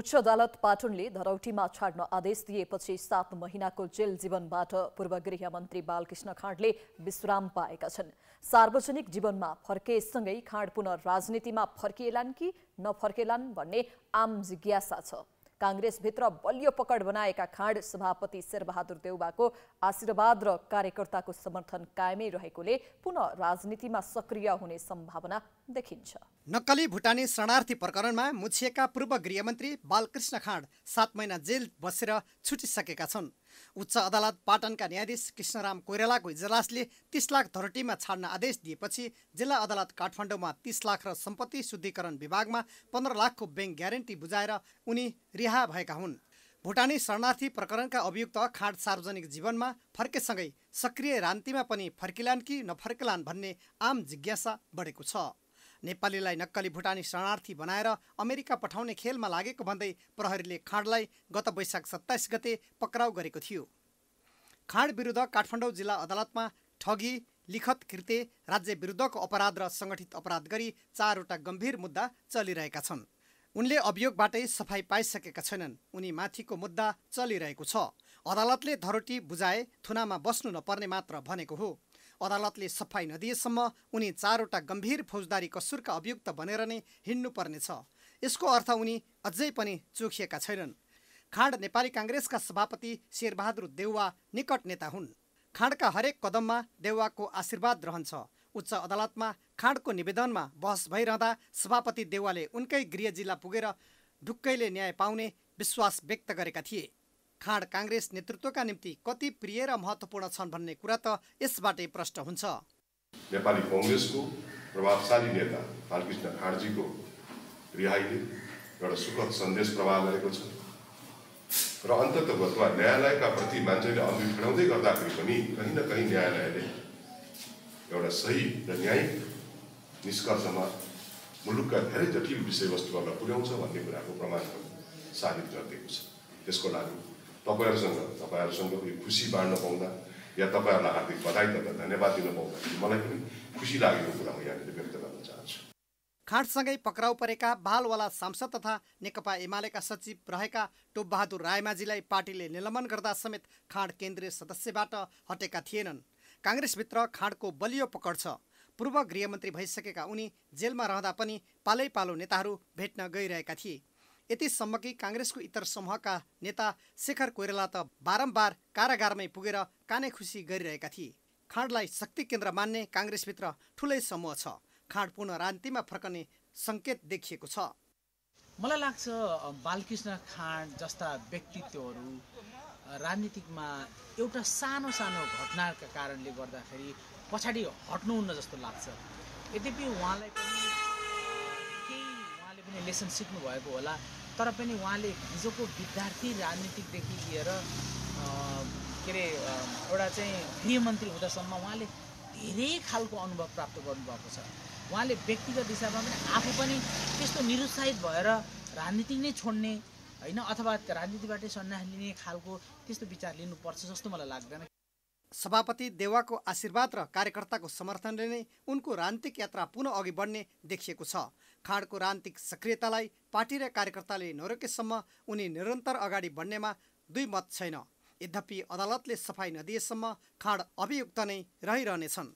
उच्च अदालत पाटनले धरौटीमा छाड्न आदेश दिएपछि सात महिनाको जेल जीवनबाट पूर्व मन्त्री बालकृष्ण खाँडले विश्राम पाएका छन् सार्वजनिक जीवनमा फर्केसँगै खाँड पुनः राजनीतिमा फर्किएलान् कि नफर्केलान् भन्ने आम जिज्ञासा छ काङ्ग्रेसभित्र बलियो पकड बनाएका खाँड सभापति शेरबहादुर देउबाको आशीर्वाद र कार्यकर्ताको समर्थन कायमै रहेकोले पुनः राजनीतिमा सक्रिय हुने सम्भावना देखिन्छ नक्कली भुटानी शरणार्थी प्रकरणमा मुछिएका पूर्व गृहमन्त्री बालकृष्ण खाँड सात महिना जेल बसेर छुटिसकेका छन् उच्च अदालत पाटनका न्यायाधीश कृष्णराम कोइरालाको इजलासले तिस लाख धरटीमा छाड्न आदेश दिएपछि जिल्ला अदालत काठमाडौँमा तिस लाख र सम्पत्ति शुद्धिकरण विभागमा पन्ध्र लाखको ब्याङ्क ग्यारेन्टी बुझाएर उनी रिहा भएका हुन् भुटानी शरणार्थी प्रकरणका अभियुक्त खाँड सार्वजनिक जीवनमा फर्केसँगै सक्रिय रान्तिमा पनि फर्किलान् कि नफर्किलान् भन्ने आम जिज्ञासा बढेको छ नेपालीलाई नक्कली भुटानी शरणार्थी बनाएर अमेरिका पठाउने खेलमा लागेको भन्दै प्रहरीले खाँडलाई गत वैशाख सत्ताइस गते पक्राउ गरेको थियो खाँड विरुद्ध काठमाडौँ जिल्ला अदालतमा ठगी लिखत कृत्य राज्य विरुद्धको अपराध र सङ्गठित अपराध गरी चारवटा गम्भीर मुद्दा चलिरहेका छन् उनले अभियोगबाटै सफाई पाइसकेका छैनन् उनी माथिको मुद्दा चलिरहेको छ अदालतले धरोटी बुझाए थुनामा बस्नु नपर्ने मात्र भनेको हो अदालतले सफाई नदिएसम्म उनी चारवटा गम्भीर फौजदारी कसुरका अभियुक्त बनेर नै हिँड्नुपर्नेछ यसको अर्थ उनी अझै पनि चोखिएका छैनन् खाँड नेपाली काङ्ग्रेसका सभापति शेरबहादुर देउवा निकट नेता हुन् खाँडका हरेक कदममा देउवाको आशीर्वाद रहन्छ उच्च अदालतमा खाँडको निवेदनमा बहस भइरहँदा सभापति देउवाले उनकै गृह जिल्ला पुगेर ढुक्कैले न्याय पाउने विश्वास व्यक्त गरेका थिए खाँड काङ्ग्रेस नेतृत्वका निम्ति कति प्रिय र महत्त्वपूर्ण छन् भन्ने कुरा त यसबाटै प्रष्ट हुन्छ नेपाली कङ्ग्रेसको प्रभावशाली नेता बालकृष्ण खाँडजीको रिहाइले एउटा सुखद सन्देश प्रभाव गरेको छ र अन्तत भत्वा न्यायालयका प्रति मान्छेले अघि फिराउँदै गर्दाखेरि पनि कहीँ न कहीँ न्यायालयले एउटा सही र न्यायिक निष्कर्षमा मुलुकका धेरै जटिल विषयवस्तुहरूलाई पुर्याउँछ भन्ने कुराको प्रमाण साबित गरिदिएको छ त्यसको लागि तपाईँहरूसँग तपाईँहरूसँग यो खुसी बाँड्न पाउँदा या तपाईँहरूलाई हार्दिक बधाई तथा धन्यवाद दिन पाउँदा मलाई पनि खुसी लागेको कुरा म यहाँनिर व्यक्त गर्न चाहन्छु खाँडसँगै पक्राउ परेका बालवाला सांसद तथा नेकपा एमालेका सचिव रहेका टोपबहादुर रायमाझीलाई पार्टीले निलम्बन गर्दा समेत खाँड केन्द्रीय सदस्यबाट हटेका थिएनन् काङ्ग्रेसभित्र खाँडको बलियो पकड छ पूर्व गृहमन्त्री भइसकेका उनी जेलमा रहँदा पनि पालैपालो पालो नेताहरू भेट्न गइरहेका थिए यतिसम्म कि काङ्ग्रेसको इतर समूहका नेता शेखर कोइराला त बारम्बार कारागारमै पुगेर काने खुसी गरिरहेका थिए खाँडलाई शक्ति केन्द्र मान्ने काङ्ग्रेसभित्र ठुलै समूह छ खाँड पुनः राजनीतिमा फर्कने सङ्केत देखिएको छ मलाई लाग्छ बालकृष्ण खाँड जस्ता व्यक्तित्वहरू राजनीतिकमा एउटा सानो सानो घटनाका कारणले गर्दाखेरि पछाडि हट्नुहुन्न जस्तो लाग्छ यद्यपि उहाँलाई लेसन सिक्नुभएको होला तर पनि उहाँले हिजोको विद्यार्थी राजनीतिकदेखि लिएर के अरे एउटा चाहिँ गृहमन्त्री हुँदासम्म उहाँले धेरै खालको अनुभव प्राप्त गर्नुभएको छ उहाँले व्यक्तिगत हिसाबमा पनि आफू पनि त्यस्तो निरुत्साहित भएर राजनीति नै छोड्ने होइन अथवा राजनीतिबाटै सन्यास लिने खालको त्यस्तो विचार लिनुपर्छ जस्तो मलाई लाग्दैन सभापति देवाको आशीर्वाद र कार्यकर्ताको समर्थनले नै उनको रान्तिक यात्रा पुनः अघि बढ्ने देखिएको छ खाँडको रान्तिक सक्रियतालाई पार्टी र कार्यकर्ताले नरोकेसम्म उनी निरन्तर अगाडि बढ्नेमा दुई मत छैन यद्यपि अदालतले सफाई नदिएसम्म खाँड अभियुक्त नै रहिरहनेछन्